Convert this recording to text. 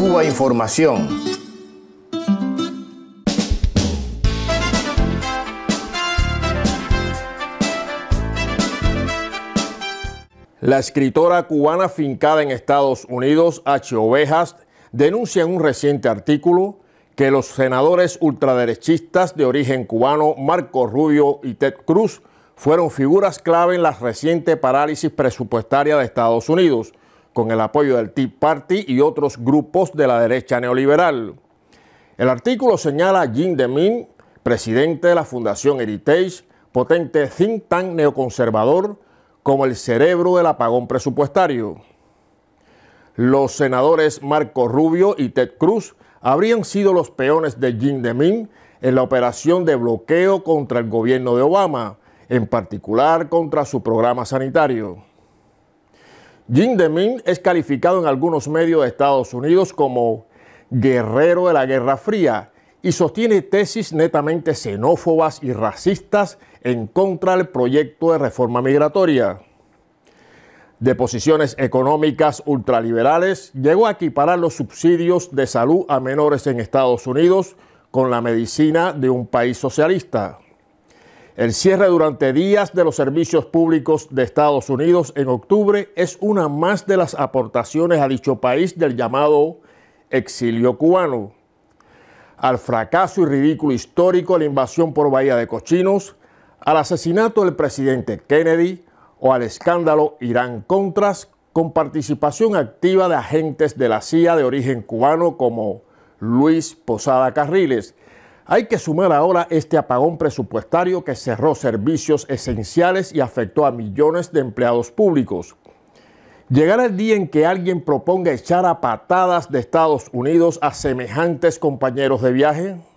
Cuba Información. La escritora cubana fincada en Estados Unidos, H. Ovejas, denuncia en un reciente artículo que los senadores ultraderechistas de origen cubano Marco Rubio y Ted Cruz fueron figuras clave en la reciente parálisis presupuestaria de Estados Unidos, con el apoyo del Tea Party y otros grupos de la derecha neoliberal. El artículo señala a Jim Demin, presidente de la Fundación Heritage, potente think tank neoconservador, como el cerebro del apagón presupuestario. Los senadores Marco Rubio y Ted Cruz habrían sido los peones de Jim Demin en la operación de bloqueo contra el gobierno de Obama, en particular contra su programa sanitario. Jim Demin es calificado en algunos medios de Estados Unidos como guerrero de la Guerra Fría y sostiene tesis netamente xenófobas y racistas en contra del proyecto de reforma migratoria. De posiciones económicas ultraliberales, llegó a equiparar los subsidios de salud a menores en Estados Unidos con la medicina de un país socialista. El cierre durante días de los servicios públicos de Estados Unidos en octubre es una más de las aportaciones a dicho país del llamado exilio cubano. Al fracaso y ridículo histórico de la invasión por Bahía de Cochinos, al asesinato del presidente Kennedy o al escándalo Irán-Contras con participación activa de agentes de la CIA de origen cubano como Luis Posada Carriles, hay que sumar ahora este apagón presupuestario que cerró servicios esenciales y afectó a millones de empleados públicos. Llegará el día en que alguien proponga echar a patadas de Estados Unidos a semejantes compañeros de viaje.